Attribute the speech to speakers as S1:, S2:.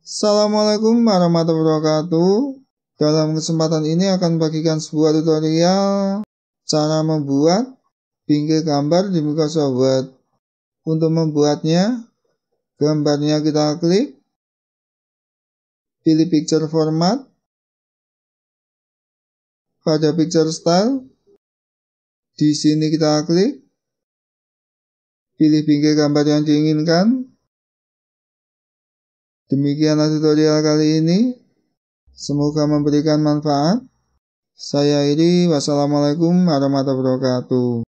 S1: Assalamualaikum warahmatullahi wabarakatuh. Dalam kesempatan ini akan bagikan sebuah tutorial cara membuat bingkai gambar di Microsoft Word.
S2: Untuk membuatnya, gambarnya kita klik, pilih picture format, pada picture style, di sini kita klik, pilih pinggir gambar yang diinginkan, Demikianlah
S1: tutorial kali ini. Semoga memberikan manfaat. Saya Iri, wassalamualaikum warahmatullahi wabarakatuh.